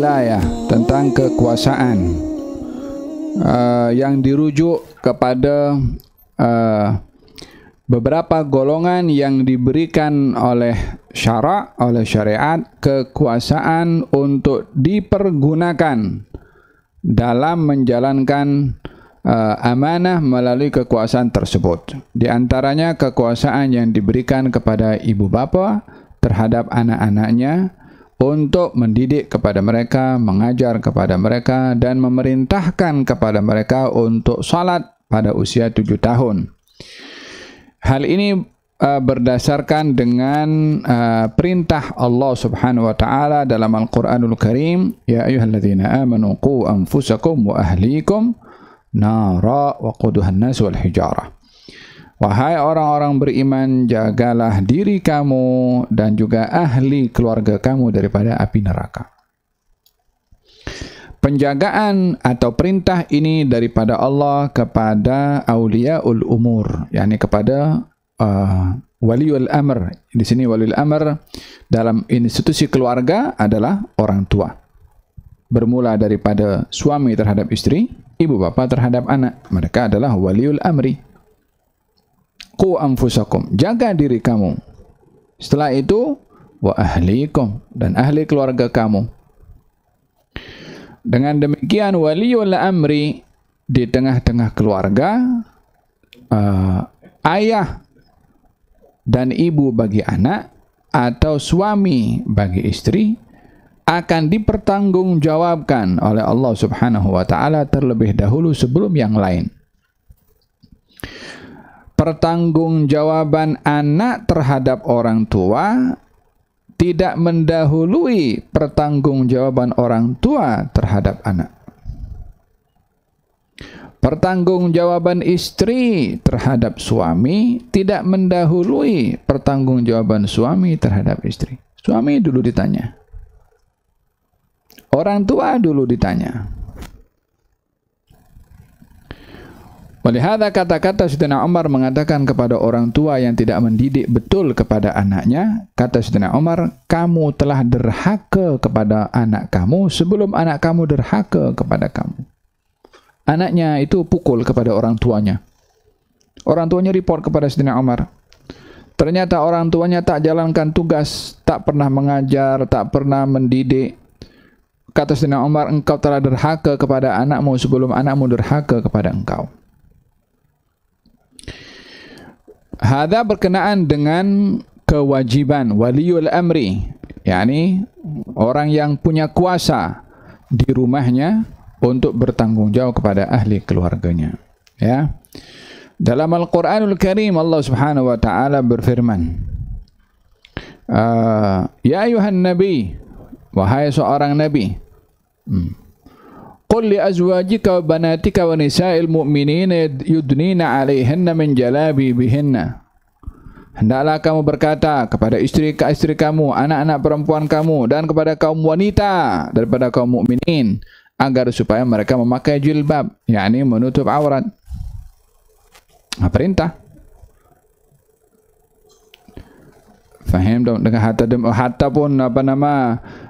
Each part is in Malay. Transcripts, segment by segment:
wilayah, ya, tentang kekuasaan uh, yang dirujuk kepada uh, beberapa golongan yang diberikan oleh syara, oleh syariat, kekuasaan untuk dipergunakan dalam menjalankan uh, amanah melalui kekuasaan tersebut. Di antaranya kekuasaan yang diberikan kepada ibu bapa terhadap anak-anaknya, untuk mendidik kepada mereka, mengajar kepada mereka dan memerintahkan kepada mereka untuk salat pada usia tujuh tahun. Hal ini uh, berdasarkan dengan uh, perintah Allah Subhanahu wa taala dalam Al-Qur'anul Karim, ya ayyuhalladzina amanu qu anfusakum wa Ahlikum nara wa qudaha nas wal hijarah. Wahai orang-orang beriman, jagalah diri kamu dan juga ahli keluarga kamu daripada api neraka. Penjagaan atau perintah ini daripada Allah kepada awliyaul umur, yakni kepada uh, waliul amr. Di sini waliul amr dalam institusi keluarga adalah orang tua. Bermula daripada suami terhadap istri, ibu bapa terhadap anak. Mereka adalah waliul amri ku anfusakum jaga diri kamu setelah itu wa ahlikum dan ahli keluarga kamu dengan demikian waliul amri di tengah-tengah keluarga uh, ayah dan ibu bagi anak atau suami bagi istri akan dipertanggungjawabkan oleh Allah Subhanahu wa taala terlebih dahulu sebelum yang lain. pertanggungjawaban anak terhadap orang tua tidak mendahului pertanggungjawaban orang tua terhadap anak. Pertanggungjawaban istri terhadap suami tidak mendahului pertanggungjawaban suami terhadap istri. Suami dulu ditanya. Orang tua dulu ditanya. Walihada kata-kata Sayyidina Omar mengatakan kepada orang tua yang tidak mendidik betul kepada anaknya, kata Sayyidina Omar, kamu telah derhaka kepada anak kamu sebelum anak kamu derhaka kepada kamu. Anaknya itu pukul kepada orang tuanya. Orang tuanya report kepada Sayyidina Omar. Ternyata orang tuanya tak jalankan tugas, tak pernah mengajar, tak pernah mendidik. Kata Sayyidina Omar, engkau telah derhaka kepada anakmu sebelum anakmu derhaka kepada engkau. Hada berkenaan dengan kewajiban waliul amri, yakni orang yang punya kuasa di rumahnya untuk bertanggungjawab kepada ahli keluarganya. Ya. Dalam Al-Quranul Karim Allah Subhanahu wa taala berfirman, ah, ya Yuhan nabi wahai seorang nabi hmm. قل لأزواجك وبناتك ونساء المؤمنين يدنين عليهن من جلابي بهن Hendaklah kamu berkata kepada istri-istri kamu, anak-anak perempuan kamu, dan kepada kaum wanita daripada kaum mukminin agar supaya mereka memakai jilbab, yakni menutup aurat. Perintah. Faham dong dengan harta harta pun apa nama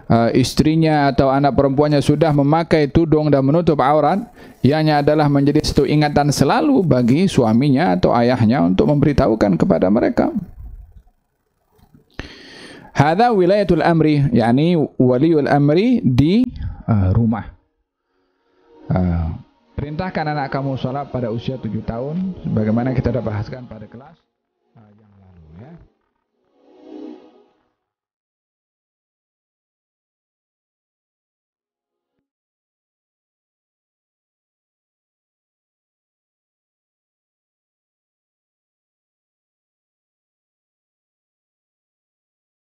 uh, istrinya atau anak perempuannya sudah memakai tudung dan menutup aurat, ianya adalah menjadi satu ingatan selalu bagi suaminya atau ayahnya untuk memberitahukan kepada mereka. Hada wilayatul amri, yakni waliul amri di uh, rumah. Uh, perintahkan anak kamu sholat pada usia tujuh tahun, sebagaimana kita dah bahaskan pada kelas.